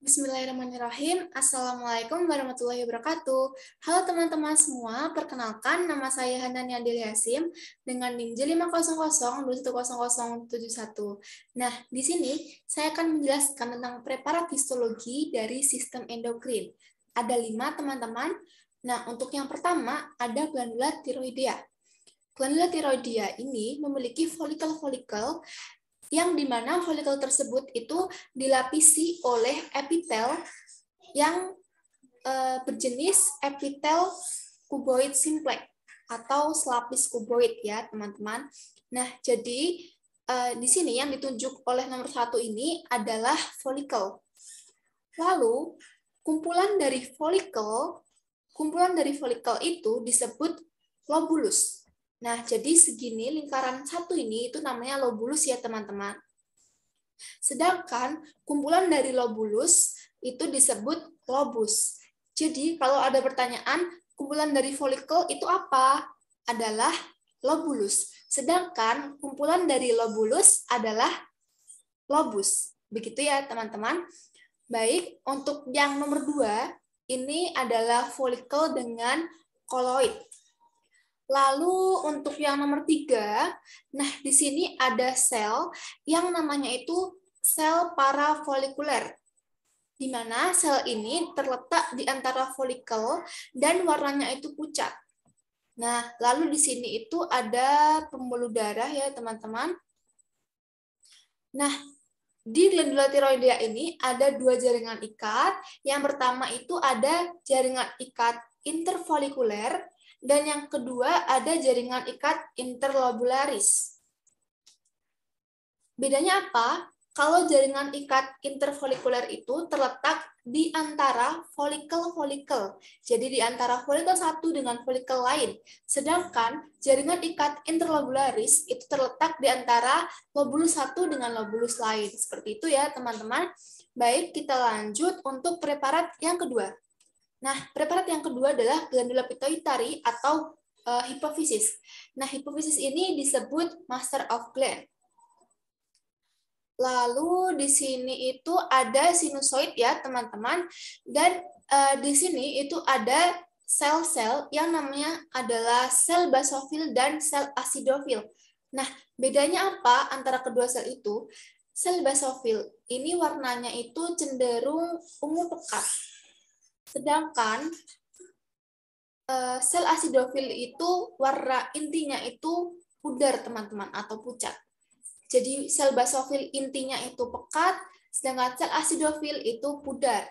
Bismillahirrahmanirrahim. Assalamualaikum warahmatullahi wabarakatuh. Halo teman-teman semua, perkenalkan nama saya Hanan Yandil Yasim dengan NIM j Nah, di sini saya akan menjelaskan tentang preparat histologi dari sistem endokrin. Ada lima teman-teman. Nah, untuk yang pertama ada glandula tiroidea. Glandula tiroidea ini memiliki folikel-folikel yang dimana folikel tersebut itu dilapisi oleh epitel yang eh, berjenis epitel kuboid simplex atau selapis kuboid ya teman-teman. Nah jadi eh, di sini yang ditunjuk oleh nomor satu ini adalah folikel. Lalu kumpulan dari folikel kumpulan dari folikel itu disebut lobulus Nah, jadi segini lingkaran satu ini itu namanya lobulus ya teman-teman. Sedangkan kumpulan dari lobulus itu disebut lobus. Jadi kalau ada pertanyaan, kumpulan dari folikel itu apa? Adalah lobulus. Sedangkan kumpulan dari lobulus adalah lobus. Begitu ya teman-teman. Baik, untuk yang nomor dua, ini adalah folikel dengan koloid. Lalu untuk yang nomor tiga, nah di sini ada sel yang namanya itu sel parafolikuler di mana sel ini terletak di antara folikel dan warnanya itu pucat. Nah, lalu di sini itu ada pembuluh darah ya, teman-teman. Nah, di glandula tiroidea ini ada dua jaringan ikat. Yang pertama itu ada jaringan ikat interfolikuler dan yang kedua, ada jaringan ikat interlobularis. Bedanya apa? Kalau jaringan ikat interfolikuler itu terletak di antara folikel-folikel, jadi di antara folikel satu dengan folikel lain. Sedangkan jaringan ikat interlobularis itu terletak di antara lobulus satu dengan lobulus lain. Seperti itu ya, teman-teman. Baik, kita lanjut untuk preparat yang kedua. Nah, preparat yang kedua adalah glandula pituitary atau uh, hipofisis. Nah, hipofisis ini disebut master of gland. Lalu di sini itu ada sinusoid ya, teman-teman. Dan uh, di sini itu ada sel-sel yang namanya adalah sel basofil dan sel asidofil. Nah, bedanya apa antara kedua sel itu? Sel basofil ini warnanya itu cenderung ungu pekat, Sedangkan eh, sel asidofil itu warna intinya itu pudar teman-teman atau pucat. Jadi sel basofil intinya itu pekat, sedangkan sel asidofil itu pudar.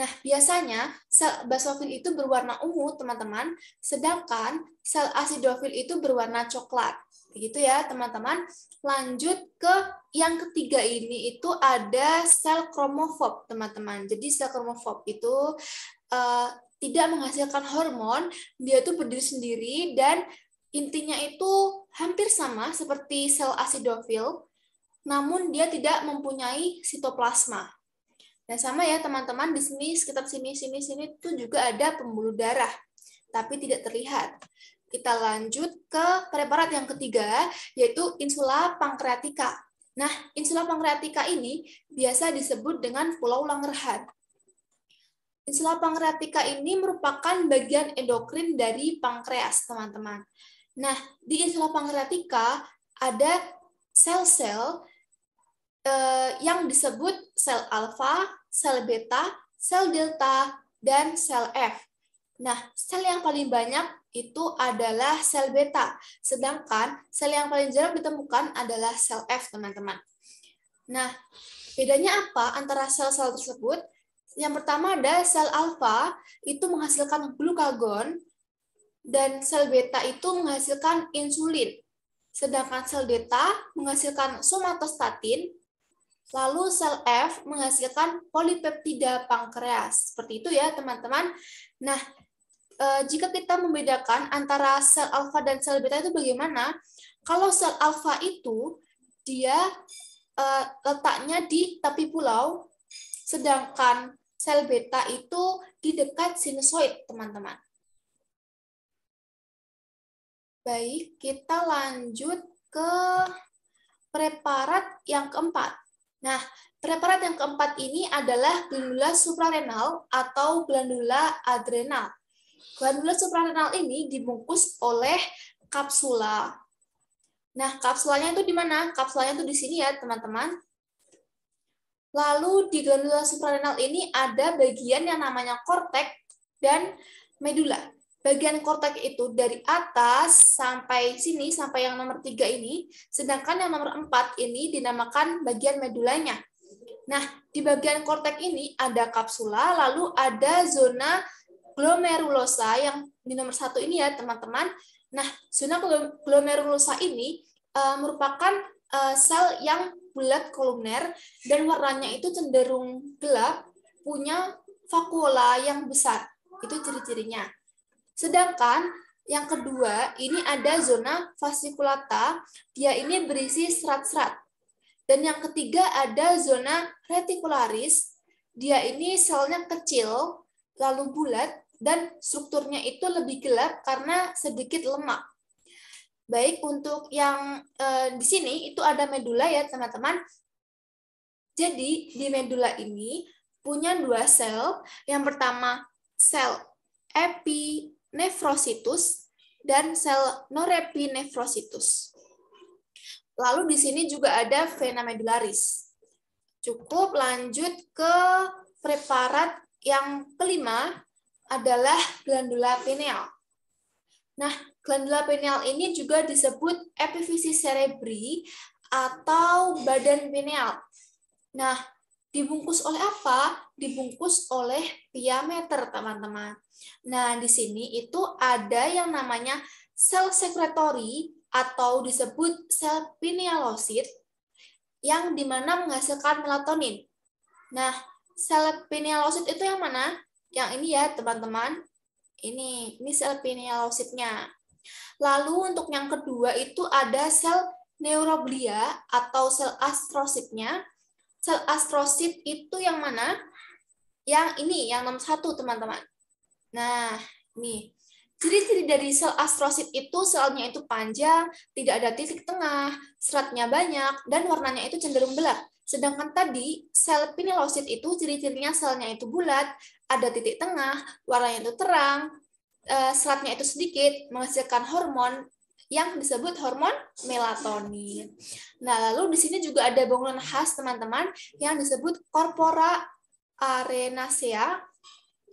Nah, biasanya sel basofil itu berwarna ungu, teman-teman, sedangkan sel asidofil itu berwarna coklat. Begitu ya, teman-teman. Lanjut ke yang ketiga ini itu ada sel kromofob, teman-teman. Jadi sel kromofob itu uh, tidak menghasilkan hormon, dia itu berdiri sendiri dan intinya itu hampir sama seperti sel asidofil, namun dia tidak mempunyai sitoplasma. Nah, sama ya teman-teman, di sini sekitar sini sini sini itu juga ada pembuluh darah, tapi tidak terlihat kita lanjut ke preparat yang ketiga, yaitu insula pankreatika. Nah, insula pankreatika ini biasa disebut dengan Pulau Langerhan. Insula pankreatika ini merupakan bagian endokrin dari pankreas, teman-teman. Nah, di insula pankreatika ada sel-sel eh, yang disebut sel alfa, sel beta, sel delta, dan sel F. Nah, sel yang paling banyak itu adalah sel beta, sedangkan sel yang paling jarang ditemukan adalah sel F, teman-teman. Nah, bedanya apa antara sel-sel tersebut? Yang pertama ada sel alfa itu menghasilkan glukagon dan sel beta itu menghasilkan insulin. Sedangkan sel beta menghasilkan somatostatin, lalu sel F menghasilkan polipeptida pankreas. Seperti itu ya, teman-teman. Nah, uh, jika kita membedakan antara sel alfa dan sel beta itu bagaimana? Kalau sel alfa itu dia uh, letaknya di tepi pulau, sedangkan sel beta itu di dekat sinusoid, teman-teman. Baik, kita lanjut ke preparat yang keempat. Nah, preparat yang keempat ini adalah glandula suprarenal atau glandula adrenal. Glandula suprarenal ini dibungkus oleh kapsula. Nah, kapsulanya itu di mana? Kapsulanya itu di sini ya, teman-teman. Lalu di glandula suprarenal ini ada bagian yang namanya kortek dan medula. Bagian kortek itu dari atas sampai sini, sampai yang nomor tiga ini, sedangkan yang nomor empat ini dinamakan bagian medulanya. Nah, di bagian kortek ini ada kapsula, lalu ada zona glomerulosa yang di nomor satu ini ya teman-teman. Nah, zona glomerulosa ini uh, merupakan uh, sel yang bulat kolumner dan warnanya itu cenderung gelap, punya vakuola yang besar. Itu ciri-cirinya. Sedangkan yang kedua, ini ada zona fasciculata. Dia ini berisi serat-serat. Dan yang ketiga ada zona reticularis. Dia ini selnya kecil, lalu bulat, dan strukturnya itu lebih gelap karena sedikit lemak. Baik, untuk yang e, di sini itu ada medula ya, teman-teman. Jadi, di medula ini punya dua sel. Yang pertama, sel epinefrositus dan sel norepinefrositus. Lalu di sini juga ada vena medularis. Cukup lanjut ke preparat yang kelima, adalah glandula pineal. Nah, glandula pineal ini juga disebut epifisis cerebri atau badan pineal. Nah, dibungkus oleh apa? Dibungkus oleh piameter, teman-teman. Nah, di sini itu ada yang namanya sel sekretori atau disebut sel pinealosit yang dimana menghasilkan melatonin. Nah, sel pinealosit itu yang mana? yang ini ya teman-teman. Ini ini sel pineal Lalu untuk yang kedua itu ada sel neuroglia atau sel astrositnya. Sel astrosit itu yang mana? Yang ini, yang nomor satu teman-teman. Nah, nih Ciri-ciri dari sel astrosit itu selnya itu panjang, tidak ada titik tengah, seratnya banyak, dan warnanya itu cenderung gelap. Sedangkan tadi sel pinelosit itu ciri-cirinya selnya itu bulat, ada titik tengah, warnanya itu terang, eh, seratnya itu sedikit, menghasilkan hormon yang disebut hormon melatonin. Nah, lalu di sini juga ada bangunan khas teman-teman yang disebut corpora arenacea.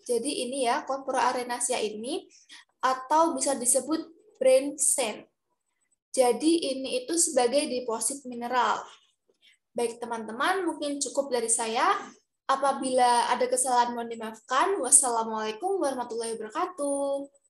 Jadi ini ya, corpora arenacea ini atau bisa disebut brain sand. Jadi ini itu sebagai deposit mineral. Baik teman-teman, mungkin cukup dari saya. Apabila ada kesalahan mohon dimaafkan. Wassalamualaikum warahmatullahi wabarakatuh.